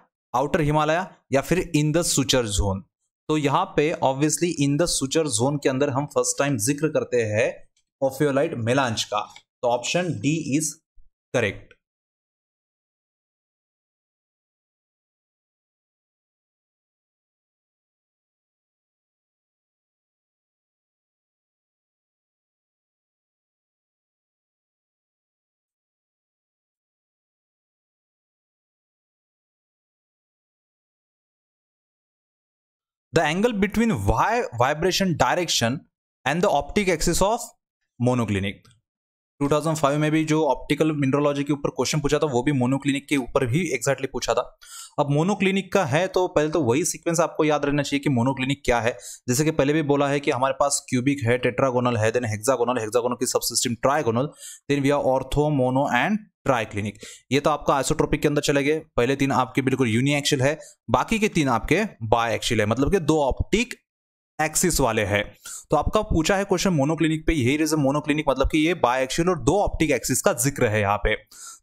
Speaker 1: outer Himalaya या फिर इन द सुचर जोन तो यहां पे obviously in the suture zone के अंदर हम फर्स्ट टाइम जिक्र करते हैं ओफियोलाइट मेलांज का तो option D is correct. the angle between y vibration direction and the optic axis of monoclinic. 2005 में भी जो ऑप्टिकल मिनरोलॉजी के ऊपर क्वेश्चन पूछा था वो भी मोनोक्लिनिक के ऊपर भी एक्जैक्टली पूछा था अब मोनोक्लिनिक का है तो पहले तो वही सीक्वेंस आपको याद रहना चाहिए कि मोनोक्लिनिक क्या है जैसे कि पहले भी बोला है कि हमारे पास क्यूबिक है टेट्रागोनल है देन हेक्सागोनल हेक्सागोनल की subsystem trigonal then we are ortho mono and triclinic ये तो आपका आइसोट्रोपिक के अंदर चले गए पहले तीन आपके बिल्कुल यूनिएक्शियल है बाकी के तीन आपके बाय एक्शियल है मतलब कि दो ऑप्टिक एक्सिस वाले है तो आपका पूछा है क्वेश्चन मोनोक्लिनिक पे यही रीजन मोनोक्लिनिक मतलब कि ये बाय एक्सियल और दो ऑप्टिक एक्सिस का जिक्र है यहाँ पे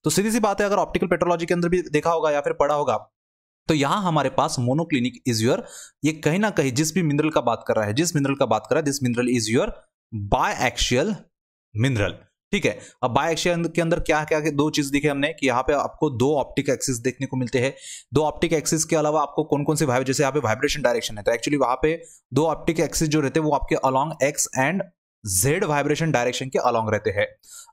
Speaker 1: तो सीधी सी बात है अगर ऑप्टिकल पेट्रोलॉजी के अंदर भी देखा होगा या फिर पढ़ा होगा तो यहां हमारे पास मोनोक्लिनिक इज योर ये कहीं ना कहीं जिस भी मिनरल का बात कर रहा है जिस मिनरल का बात कर रहा है this mineral is your biaxial mineral ठीक है अब बाय एक्शन के अंदर क्या क्या दो चीज दिखे हमने कि यहाँ पे आपको दो ऑप्टिक एक्सिस देखने को मिलते हैं दो ऑप्टिक एक्सिस के अलावा आपको कौन कौन से वाइब जैसे यहाँ पे वाइब्रेशन डायरेक्शन है तो एक्चुअली वहां पे दो ऑप्टिक एक्सिस जो रहते हैं वो आपके along X and Z vibration direction के अलॉन्ग रहते हैं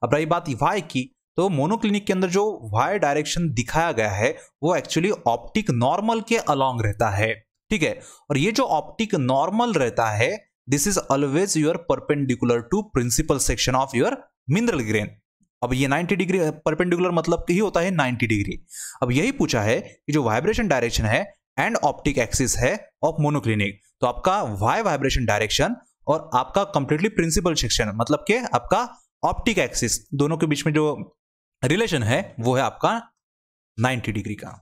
Speaker 1: अब रही बात वाई की तो मोनोक्लिनिक के अंदर जो वाई डायरेक्शन दिखाया गया है वो एक्चुअली ऑप्टिक नॉर्मल के अलॉन्ग रहता है ठीक है और ये जो ऑप्टिक नॉर्मल रहता है this is always your perpendicular to principal section of your mineral grain अब ये 90 डिग्री परपेंडिकुलर मतलब ही होता है 90 डिग्री अब यही पूछा है कि जो वाइब्रेशन डायरेक्शन है एंड ऑप्टिक एक्सिस है ऑफ मोनोक्लिनिक तो आपका वाई वाइब्रेशन डायरेक्शन और आपका कंप्लीटली प्रिंसिपल सेक्शन मतलब के आपका ऑप्टिक एक्सिस दोनों के बीच में जो रिलेशन है वो है आपका
Speaker 2: 90 डिग्री का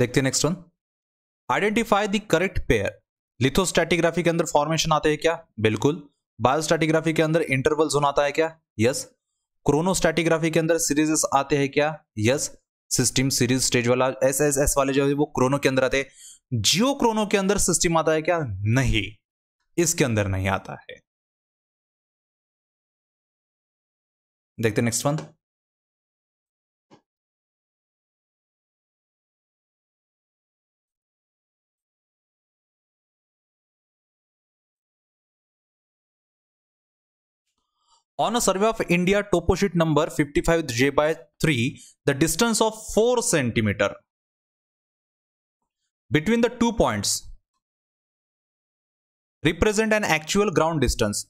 Speaker 1: देखते next one identify the correct pair lithostratigraphy के अंदर फॉर्मेशन आते हैं क्या बिल्कुल बायोस्टैटिग्राफी के अंदर इंटरवल जोन आता है क्या यस क्रोनोस्टैटिग्राफी के अंदर सीरीजेस आते हैं क्या यस सिस्टम सीरीज स्टेज वाला एस एस एस वाले जो है वो क्रोनो के अंदर आते हैं जियो क्रोनो के अंदर सिस्टम आता है क्या नहीं इसके अंदर नहीं आता है देखते next one On a survey of India toposheet sheet number 55J by 3, the distance of 4 centimeter between the two points represent an actual ground distance.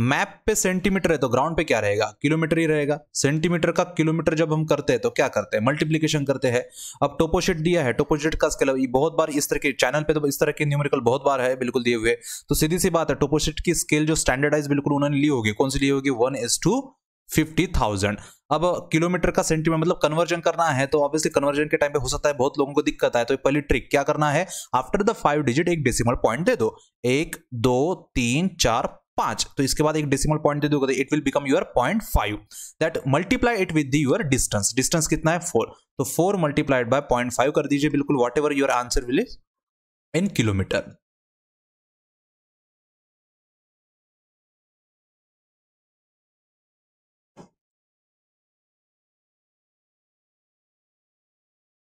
Speaker 1: Map पे सेंटीमीटर है तो ग्राउंड पे क्या रहेगा किलोमीटर ही रहेगा सेंटीमीटर का किलोमीटर जब हम करते हैं तो क्या करते हैं मल्टीप्लीकेशन करते हैं अब टोपोशेट दिया है टोपोशेट का स्केल बहुत बार इस तरह के चैनल पे तो इस तरह के न्यूमेरिकल बहुत बार है बिल्कुल दिए हुए तो सीधी सी बात है टोपोशेट की स्केल जो स्टैंडर्डाइज बिल्कुल उन्होंने ली होगी कौन सी ली होगी one is to fifty thousand अब किलोमीटर का सेंटीमीटर मतलब कन्वर्जन करना है तो ऑब्वियसली कन्वर्जन के टाइम पे हो सकता है बहुत लोगों को दिक्कत आए तो पहली ट्रिक क्या करना है आफ्टर द फाइव डिजिट एक डेसिमल पॉइंट दे दो एक दो तीन चार पांच तो इसके बाद एक डेसिमल पॉइंट दे दोगे it will become your point five that multiply it with your distance distance कितना है फोर तो four multiplied by point five कर दीजिए बिल्कुल whatever your answer will
Speaker 2: in kilometre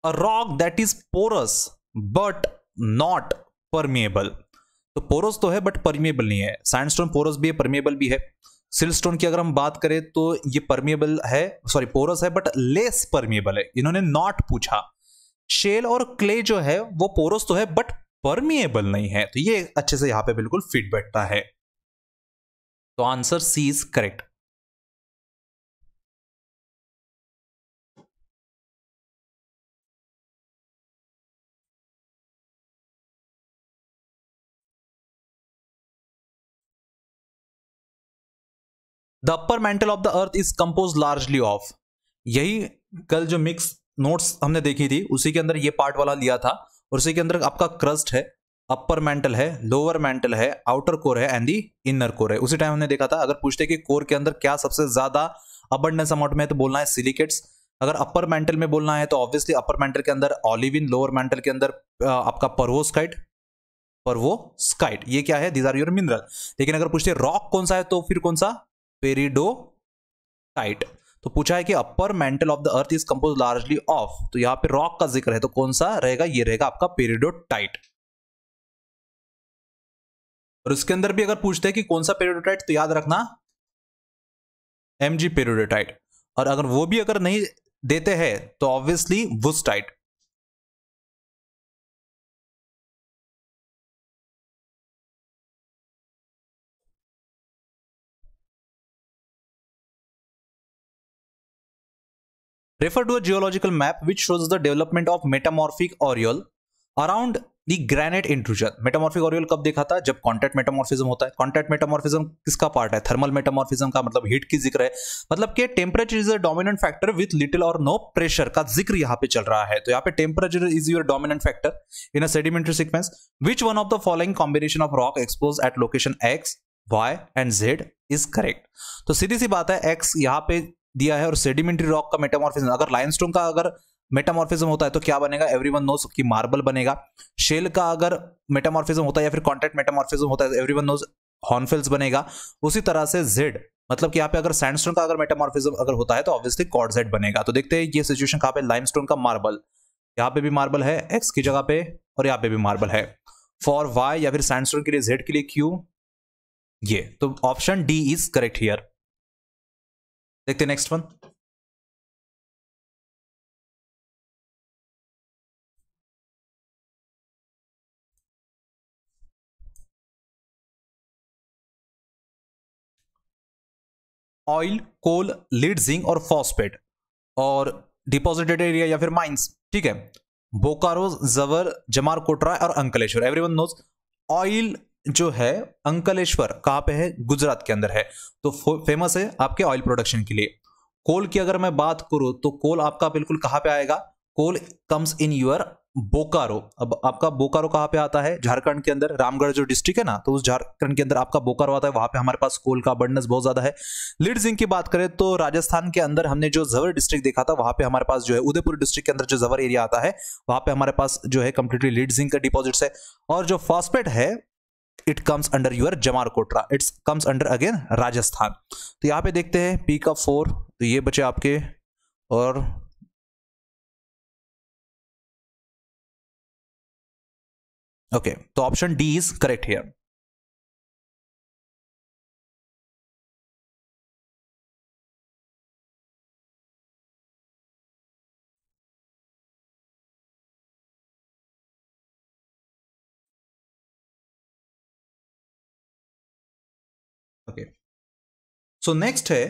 Speaker 1: A rock that is porous but not permeable तो porous तो है but permeable नहीं है सैंडस्टोन पोरस भी है परमिएबल भी है सिल्कस्टोन की अगर हम बात करें तो ये परमिएबल है सॉरी पोरस है बट लेस परमिएबल है इन्होंने नॉट पूछा शेल और क्ले जो है वो पोरस तो है बट परमिएबल नहीं है तो ये अच्छे से यहां पे बिल्कुल फिट बैठता है तो
Speaker 2: answer C is correct
Speaker 1: the upper mantle of the earth is compose largely of यही कल जो मिक्स नोट्स हमने देखी थी उसी के अंदर ये पार्ट वाला लिया था और उसी के अंदर आपका क्रस्ट है अपर मेंटल है लोअर मेंटल है आउटर कोर है एंड दी इनर कोर है उसी टाइम हमने देखा था अगर पूछते कि कोर के अंदर क्या सबसे ज्यादा अबंडेंस अमाउंट में है तो बोलना है सिलिकेट्स अगर अपर मेंटल में बोलना है तो ऑब्वियसली अपर मेंटल के अंदर ऑलिविन लोअर मेंटल के अंदर आपका परवोस्काइट स्काइट ये क्या है दीज आर योर मिनरल लेकिन अगर पूछते रॉक कौन सा है तो फिर कौन सा पेरिडोटाइट तो पूछा है कि upper mantle of the earth is compose largely of तो यहां पे रॉक का जिक्र है तो कौन सा रहेगा ये रहेगा आपका पेरिडोटाइट और उसके अंदर भी अगर पूछते हैं कि कौन सा पेरिडोटाइट तो याद रखना
Speaker 2: एम जी पेरिडोटाइट और अगर वो भी अगर नहीं देते हैं तो ऑब्वियसली वुस्टाइट refer to a
Speaker 1: geological map which shows the development of metamorphic aureole around the granite intrusion metamorphic aureole कब देखा था जब कॉन्टैक्ट मेटामॉर्फिज्म होता है कॉन्टैक्ट मेटामॉर्फिज्म किसका पार्ट है थर्मल मेटामॉर्फिज्म का मतलब हीट की जिक्र है मतलब कि temperature is a dominant factor with little और नो प्रेशर का जिक्र यहाँ पे चल रहा है तो यहाँ पे temperature is your dominant factor in a sedimentary sequence which one of the following combination of rock expose at location X Y and Z is correct तो सीधी सी बात है एक्स यहाँ पे दिया है और सेडिमेंट्री रॉक का मेटामॉर्फिज्म अगर लाइमस्टोन का अगर मेटामॉर्फिज्म होता है तो क्या बनेगा एवरी वन नोज कि मार्बल बनेगा शेल का अगर मेटामॉर्फिज्म होता है या फिर कॉन्टेक्ट मेटामॉर्फिज्म होता है एवरी वन नोज हॉर्नफिल्स बनेगा उसी तरह से जेड मतलब कि यहाँ पे अगर सैंडस्टोन का अगर मेटामॉर्फिज्म अगर होता है तो ऑब्वियसली कॉड जेड बनेगा तो देखते हैं ये सिचुएशन कहाँ पे लाइम का मार्बल यहाँ पे भी मार्बल है एक्स की जगह पे और यहाँ पे भी मार्बल है फॉर वाई या फिर सैंडस्टोन के लिए जेड के लिए क्यू ये तो option D is
Speaker 2: correct here देखते हैं next one
Speaker 1: oil coal lead zinc और फॉस्पेट और डिपॉजिटेड एरिया या फिर माइंस ठीक है बोकारो जवर जमार कोटरा और अंकलेश्वर एवरीवन नोज ऑयल जो है अंकलेश्वर कहाँ पे है गुजरात के अंदर है तो फेमस है आपके ऑयल प्रोडक्शन के लिए कोल की अगर मैं बात करूं तो कोल आपका बिल्कुल कहाँ पे आएगा coal comes in your Bokaro अब आपका बोकारो कहाँ पे आता है झारखंड के अंदर रामगढ़ जो डिस्ट्रिक्ट है ना तो उस झारखंड के अंदर आपका बोकारो आता है वहां पे हमारे पास कोल का अबंडस बहुत ज्यादा है लीड जिंक की बात करें तो राजस्थान के अंदर हमने जो जवर डिस्ट्रिक्ट देखा था वहां पे हमारे पास जो है उदयपुर डिस्ट्रिक्ट के अंदर जो जवर एरिया आता है वहां पे हमारे पास जो है कंप्लीटली लीड जिंक का डिपॉजिट्स है और जो फॉस्पेट है it comes under your Jhamarkotra it's comes under again Rajasthan तो यहाँ पे देखते हैं पी का फोर तो ये बचे आपके और
Speaker 2: ओके तो option D is correct here
Speaker 1: so next है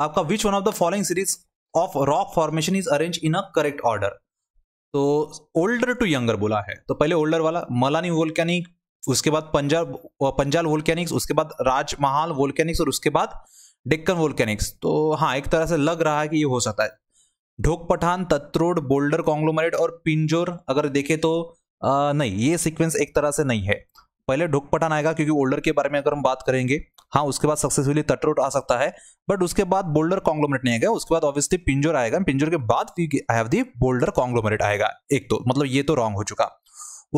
Speaker 1: आपका which one of the following series of rock formation is arrange in a correct order तो ओल्डर टू यंगर बोला है तो पहले ओल्डर वाला मलानी वोल्कैनिक उसके बाद पंजाब पंजाल वोल्कैनिक्स उसके बाद राजमहाल वोल्कैनिक्स और उसके बाद डेक्कन वोल्केनिक्स तो हाँ एक तरह से लग रहा है कि ये हो सकता है ढोक पठान तत्रोड बोल्डर कॉन्ग्लोमरेट और पिंजोर अगर देखे तो आ, नहीं ये सीक्वेंस एक तरह से नहीं है पहले ढोक पठान आएगा क्योंकि ओल्डर के बारे में अगर हम बात करेंगे हाँ उसके बाद सक्सेसफुली तटरोट आ सकता है बट उसके बाद बोल्डर कॉन्ग्लोमेट नहीं आएगा उसके बाद ऑब्वियसली पिंजोर आएगा पिंजोर के बाद बोल्डर कॉन्ग्लोमेट आएगा एक तो मतलब ये तो रॉन्ग हो चुका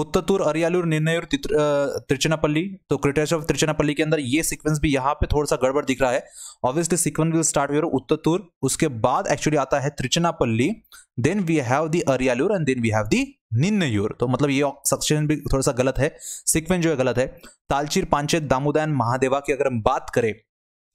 Speaker 1: उत्तर अरियालूर निर्णयूर त्रिचनापल्ली तो क्रिटेश ऑफ त्रिचनापल्ली के अंदर ये सीक्वेंस भी यहाँ पे थोड़ा सा गड़बड़ दिख रहा है obviously sequence will start where Uttatur उसके बाद एक्चुअली आता है Trichinopoly then we have the Ariyalur and then we have the Ninniyur तो मतलब ये सक्सेशन भी थोड़ा सा गलत है सिक्वेंस जो है गलत है तालचीर पांचे दामोदयन महादेवा की अगर हम बात करें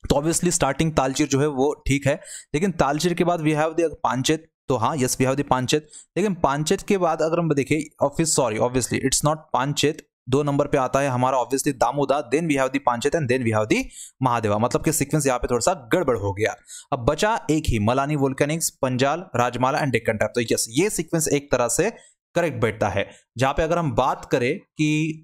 Speaker 1: तो ऑब्वियसली स्टार्टिंग तालचीर जो है वो ठीक है लेकिन तालचीर के बाद वी हैव द पांचेत तो हाँ yes we have the Panchet लेकिन पांचेत के बाद अगर हम देखें office sorry obviously it's not Panchet दो नंबर पे आता है हमारा obviously Damuda then we have the Panchet and then we have the Mahadeva मतलब कि सीक्वेंस यहाँ पे थोड़ा सा गड़बड़ हो गया अब बचा एक ही Malani volcanics Panjal Rajmahal and Deccan trap तो यस ये सीक्वेंस एक तरह से करेक्ट बैठता है जहां पे अगर हम बात करें कि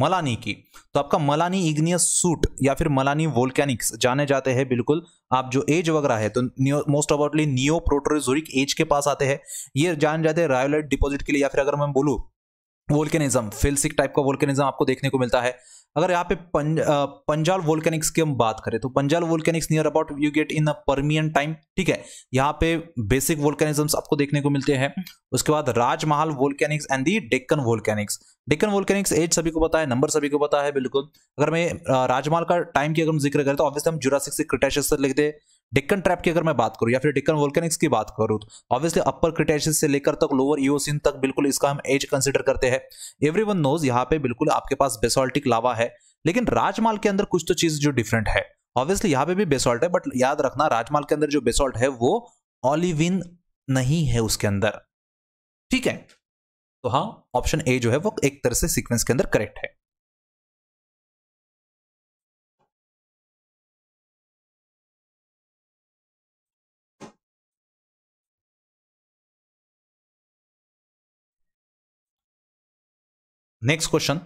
Speaker 1: मलानी की तो आपका मलानी इग्नियस सूट या फिर मलानी वोल्केनिक्स जाने जाते हैं बिल्कुल आप जो एज वगैरह है तो मोस्ट अबाउटली नियो प्रोटोजोरिक एज के पास आते हैं ये जान जाते हैं रायोलाइट डिपॉजिट के लिए या फिर अगर मैं बोलूँ वोल्केनिज्म फिल्सिक टाइप का वोल्केनिज्म आपको देखने को मिलता है अगर यहाँ पे पंजाल वोल्केनिक्स की हम बात करें तो Panjal volcanics near about you get in Permian time ठीक है यहाँ पे बेसिक वोल्केनिज्म आपको देखने को मिलते हैं उसके बाद Rajmahal volcanics and the Deccan volcanics Deccan volcanics age सभी को पता है नंबर सभी को पता है बिल्कुल अगर मैं राजमहल का टाइम की अगर हम जिक्र करें तो ऑब्वियसली हम जुरासिक से क्रिटेशियस तक लिखते हैं डिक्कन ट्रैप की अगर मैं बात करूँ या फिर डिक्कन वोल्केनिक्स की बात करूँ तो ऑब्वियसली अपर क्रिटेशियस से लेकर तक लोअर ईओसिन तक बिल्कुल इसका हम एज कंसिडर करते हैं एवरी वन नोज यहाँ पे बिल्कुल आपके पास बेसॉल्टिक लावा है लेकिन राजमाल के अंदर कुछ तो चीज जो डिफरेंट है ऑब्वियसली यहाँ पे भी बेसॉल्ट है बट याद रखना राजमाल के अंदर जो बेसॉल्ट है वो ऑलिविन नहीं है उसके अंदर ठीक है तो हाँ ऑप्शन
Speaker 2: ए जो है वो एक तरह से सीक्वेंस के अंदर करेक्ट है
Speaker 1: next question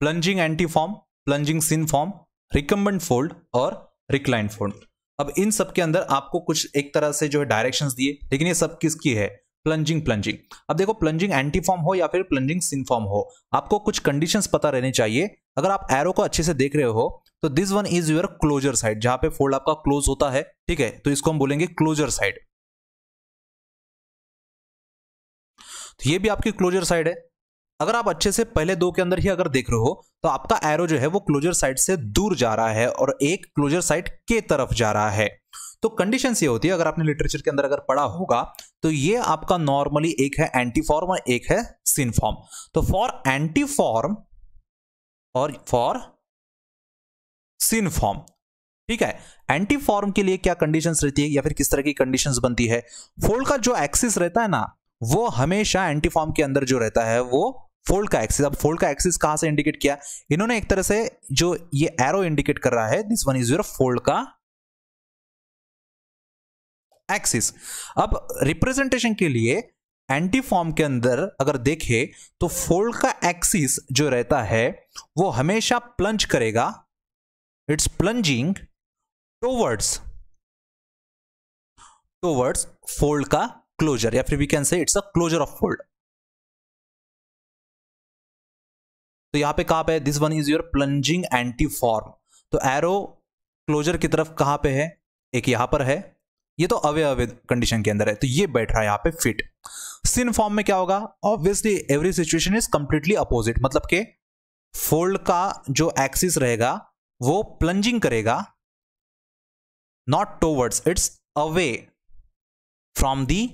Speaker 1: plunging antiform plunging synform recumbent fold और रिक्लाइन फोल्ड अब इन सब के अंदर आपको कुछ एक तरह से जो है डायरेक्शंस दिए लेकिन ये सब किसकी है प्लंजिंग प्लंजिंग अब देखो प्लंजिंग एंटी फॉर्म हो या फिर प्लंजिंग सिन फॉर्म हो आपको कुछ कंडीशन पता रहने चाहिए अगर आप एरो को अच्छे से देख रहे हो तो this one is your closure side जहां पे फोल्ड आपका क्लोज होता है ठीक है तो इसको हम बोलेंगे क्लोजर साइड तो ये भी आपकी क्लोजर साइड है अगर आप अच्छे से पहले दो के अंदर ही अगर देख रहे हो तो आपका एरो जो है वो क्लोजर साइड से दूर जा रहा है और एक क्लोजर साइड के तरफ जा रहा है तो कंडीशन ये होती है अगर आपने लिटरेचर के अंदर अगर पढ़ा होगा तो ये आपका नॉर्मली एक है एंटीफॉर्म और एक है सिनफॉर्म फॉर्म तो फॉर एंटीफॉर्म और फॉर सिनफॉर्म ठीक है एंटीफॉर्म के लिए क्या कंडीशंस रहती है या फिर किस तरह की कंडीशंस बनती है फोल्ड का जो एक्सिस रहता है ना वो हमेशा एंटीफॉर्म के अंदर जो रहता है वो फोल्ड का एक्सिस अब फोल्ड का एक्सिस कहां से इंडिकेट किया इन्होंने एक तरह से जो ये एरो इंडिकेट कर रहा है this one is your fold का एक्सिस अब रिप्रेजेंटेशन के लिए एंटी फॉर्म के अंदर अगर देखें तो फोल्ड का एक्सिस जो रहता है वो हमेशा प्लंज करेगा it's plunging towards towards fold का क्लोजर या फिर we can say it's a closure of fold तो यहाँ पे कहाँ पे है this one is your plunging antiform तो एरो क्लोजर की तरफ कहाँ पे है एक यहाँ पर है ये तो अवे अवे कंडीशन के अंदर है तो ये बैठ रहा है यहाँ पे फिट सिन फॉर्म में क्या होगा obviously every situation is completely opposite मतलब के फोल्ड का जो एक्सिस रहेगा वो प्लंजिंग करेगा not towards it's away from the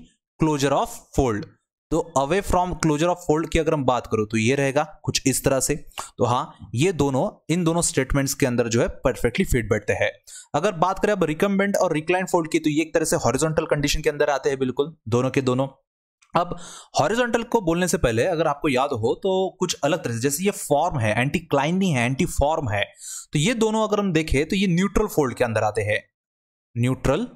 Speaker 1: closure of fold तो away from closure of fold की अगर हम बात करो तो ये रहेगा कुछ इस तरह से तो हाँ ये दोनों इन दोनों स्टेटमेंट्स के अंदर जो है परफेक्टली फिट बैठते हैं अगर बात करें अब रिकमेंड और रिक्लाइन फोल्ड की तो ये एक तरह से हॉरिजॉन्टल कंडीशन के अंदर आते हैं बिल्कुल दोनों के दोनों अब हॉरिजॉन्टल को बोलने से पहले अगर आपको याद हो तो कुछ अलग तरह से जैसे ये फॉर्म है एंटी क्लाइनी है एंटी फॉर्म है तो ये दोनों अगर हम देखें तो ये न्यूट्रल फोल्ड के अंदर आते हैं न्यूट्रल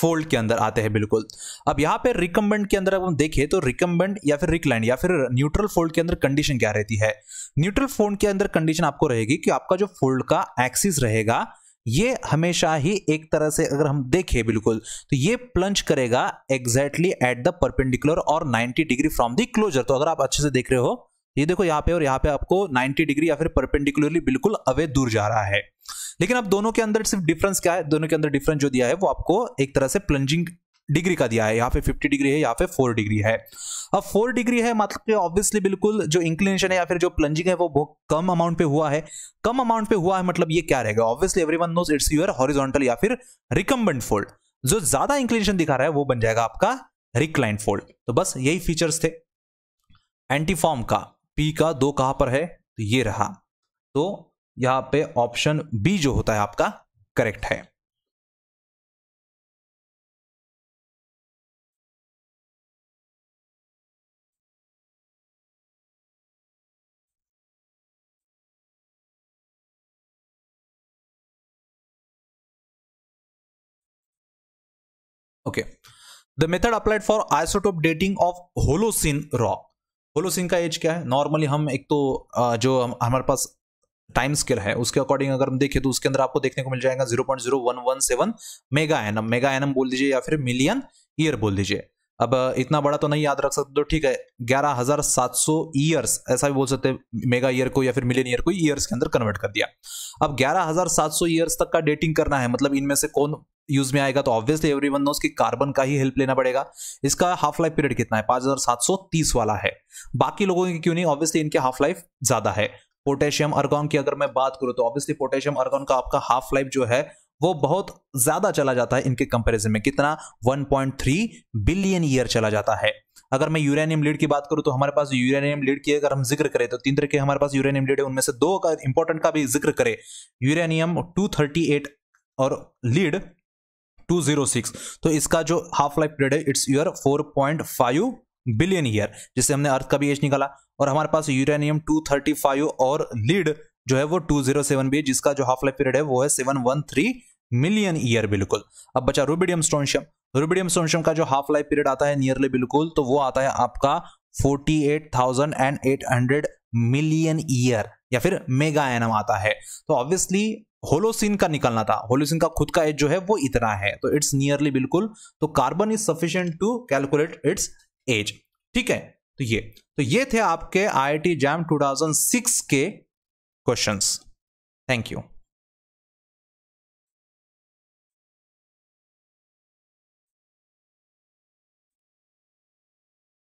Speaker 1: फोल्ड के अंदर आते हैं बिल्कुल अब यहाँ पे रिकम्बेंट के अंदर अब हम देखें तो रिकम्बेंट या फिर रिक्लाइन या फिर न्यूट्रल फोल्ड के अंदर कंडीशन क्या रहती है न्यूट्रल फोल्ड के अंदर कंडीशन आपको रहेगी कि आपका जो फोल्ड का एक्सिस रहेगा ये हमेशा ही एक तरह से अगर हम देखें बिल्कुल तो ये प्लंज करेगा एग्जैक्टली एट द परपेंडिकुलर और 90 डिग्री फ्रॉम द क्लोजर तो अगर आप अच्छे से देख रहे हो ये देखो यहाँ पे और यहाँ पे आपको 90 डिग्री या फिर परपेंडिकुलरली बिल्कुल अवे दूर जा रहा है लेकिन अब दोनों के अंदर सिर्फ डिफरेंस क्या है दोनों के अंदर डिफरेंस जो दिया है वो आपको एक तरह से प्लंजिंग डिग्री का दिया है यहाँ पे 50 डिग्री है यहाँ पे 4 डिग्री है अब 4 डिग्री है मतलब कि ऑब्वियसली बिल्कुल जो इंक्लिनेशन है या फिर जो प्लंजिंग है वो बहुत कम अमाउंट पे हुआ है कम अमाउंट पे हुआ है मतलब ये क्या रहेगा obviously everyone knows it's your horizontal या फिर रिकम्बेंट फोल्ड जो ज्यादा इंक्लिनेशन दिखा रहा है वो बन जाएगा आपका रिक्लाइन फोल्ड तो बस यही फीचर्स थे एंटीफॉर्म का पी का दो कहां पर है तो ये रहा तो यहां पे ऑप्शन बी जो होता
Speaker 2: है आपका करेक्ट है okay
Speaker 1: the method applied for isotope dating of Holocene rock सिंह का एज क्या है नॉर्मली हम एक तो जो हमारे पास टाइम स्केल है उसके अकॉर्डिंग अगर हम देखें तो उसके अंदर आपको देखने को मिल जाएगा zero point zero one one seven mega annum mega annum बोल दीजिए या फिर मिलियन ईयर बोल दीजिए अब इतना बड़ा तो नहीं याद रख सकते तो ठीक है ग्यारह हजार सात सौ ईयर्स ऐसा भी बोल सकते हैं मेगा ईयर को या फिर मिलियन ईयर को ईयर्स के अंदर कन्वर्ट कर दिया अब ग्यारह हजार सात सौ ईयर्स तक का डेटिंग करना है मतलब इनमें से कौन यूज में आएगा तो ऑब्वियसली एवरी वन नोज की कार्बन का ही हेल्प लेना पड़ेगा इसका हाफ लाइफ पीरियड कितना है पांच हजार सात सौ तीस वाला है बाकी लोगों की क्यों नहीं ऑब्वियसली इनके हाफ लाइफ ज्यादा है पोटेशियम अर्गॉन की अगर मैं बात करूं तो ऑब्वियसली पोटेशियम अर्गॉन का आपका हाफ लाइफ जो है वो बहुत ज़्यादा चला जाता है इनके कंपैरिजन में कितना 1.3 बिलियन ईयर चला जाता है अगर मैं यूरेनियम लीड की बात करूं तो हमारे पास यूरेनियम लीड की अगर हम जिक्र करें तो तीन तरह के हमारे पास यूरेनियम लीड है उनमें से दो का इंपॉर्टेंट का भी जिक्र करें यूरेनियम 238 और लीड 206 तो इसका जो हाफ लाइफ पीरियड है इट्स यूर 4.5 बिलियन ईयर जिससे हमने अर्थ का भी एज निकाला और हमारे पास यूरेनियम 235 और लीड जो है वो टू जीरो सेवन भी है जिसका जो हाफ लाइफ पीरियड है वो है seven one three million year बिल्कुल अब बचा रूबिडियम स्टोनशियम रूबिडियम स्टोनशियम का जो हाफ लाइफ पीरियड आता है नियरली बिल्कुल तो वो आता है आपका forty eight thousand and eight hundred million year या फिर मेगा एनम आता है तो ऑब्वियसली होलोसिन का निकलना था होलोसिन का खुद का एज जो है वो इतना है तो इट्स नियरली बिल्कुल तो carbon is sufficient to calculate its age ठीक है तो ये तो ये थे आपके I I T JAM six के questions. Thank you.